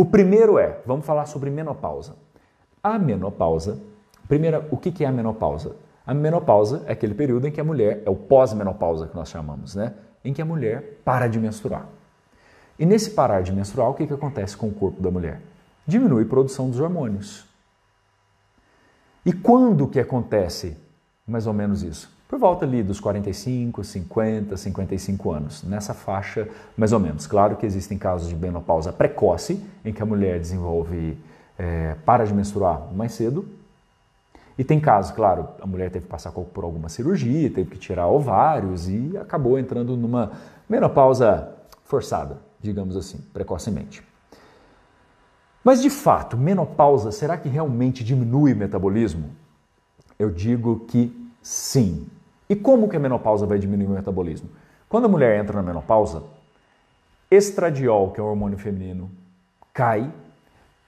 O primeiro é, vamos falar sobre menopausa. A menopausa, primeiro, o que é a menopausa? A menopausa é aquele período em que a mulher, é o pós-menopausa que nós chamamos, né? Em que a mulher para de menstruar. E nesse parar de menstruar, o que, que acontece com o corpo da mulher? Diminui a produção dos hormônios. E quando que acontece mais ou menos isso? por volta ali dos 45, 50, 55 anos, nessa faixa mais ou menos. Claro que existem casos de menopausa precoce, em que a mulher desenvolve, é, para de menstruar mais cedo. E tem casos, claro, a mulher teve que passar por alguma cirurgia, teve que tirar ovários e acabou entrando numa menopausa forçada, digamos assim, precocemente. Mas de fato, menopausa, será que realmente diminui o metabolismo? Eu digo que sim, e como que a menopausa vai diminuir o metabolismo? Quando a mulher entra na menopausa, estradiol, que é o hormônio feminino, cai,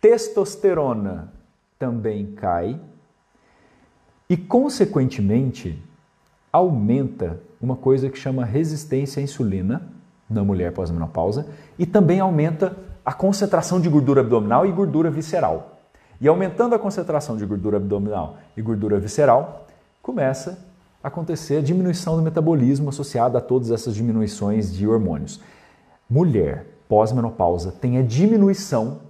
testosterona também cai e, consequentemente, aumenta uma coisa que chama resistência à insulina na mulher pós-menopausa e também aumenta a concentração de gordura abdominal e gordura visceral. E aumentando a concentração de gordura abdominal e gordura visceral, começa acontecer a diminuição do metabolismo associada a todas essas diminuições de hormônios. Mulher pós-menopausa tem a diminuição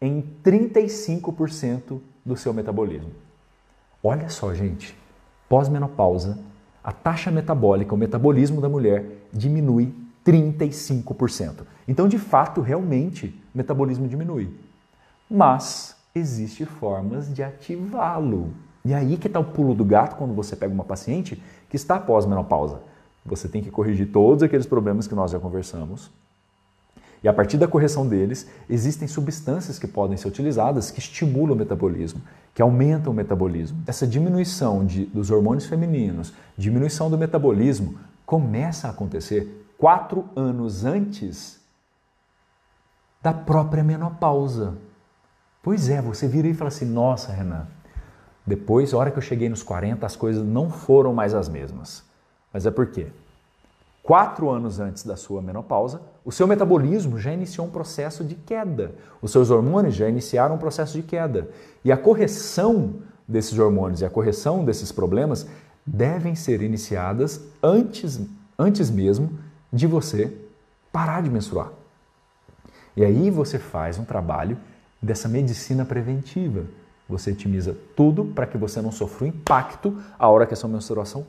em 35% do seu metabolismo. Olha só, gente. Pós-menopausa, a taxa metabólica, o metabolismo da mulher diminui 35%. Então, de fato, realmente, o metabolismo diminui. Mas existe formas de ativá-lo. E aí que está o pulo do gato quando você pega uma paciente que está após menopausa. Você tem que corrigir todos aqueles problemas que nós já conversamos. E a partir da correção deles, existem substâncias que podem ser utilizadas que estimulam o metabolismo, que aumentam o metabolismo. Essa diminuição de, dos hormônios femininos, diminuição do metabolismo, começa a acontecer quatro anos antes da própria menopausa. Pois é, você vira e fala assim: nossa, Renan, depois, a hora que eu cheguei nos 40, as coisas não foram mais as mesmas. Mas é por quê? Quatro anos antes da sua menopausa, o seu metabolismo já iniciou um processo de queda. Os seus hormônios já iniciaram um processo de queda. E a correção desses hormônios e a correção desses problemas devem ser iniciadas antes, antes mesmo de você parar de menstruar. E aí você faz um trabalho dessa medicina preventiva. Você otimiza tudo para que você não sofra o impacto a hora que a sua menstruação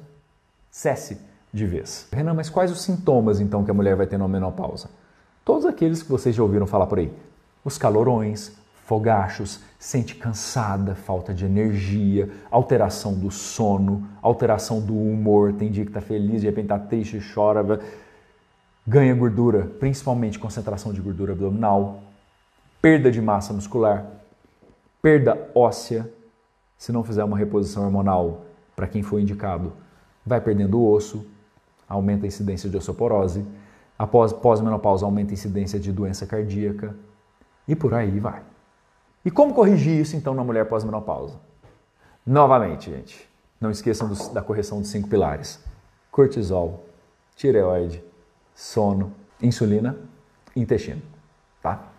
cesse de vez. Renan, mas quais os sintomas então que a mulher vai ter na menopausa? Todos aqueles que vocês já ouviram falar por aí. Os calorões, fogachos, sente cansada, falta de energia, alteração do sono, alteração do humor, tem dia que está feliz, de repente está triste, chora, ganha gordura, principalmente concentração de gordura abdominal, perda de massa muscular, perda óssea, se não fizer uma reposição hormonal para quem foi indicado, vai perdendo o osso, aumenta a incidência de osteoporose. após pós-menopausa aumenta a incidência de doença cardíaca e por aí vai. E como corrigir isso então na mulher pós-menopausa? Novamente, gente, não esqueçam dos, da correção dos cinco pilares: cortisol, tireoide, sono, insulina, intestino, tá?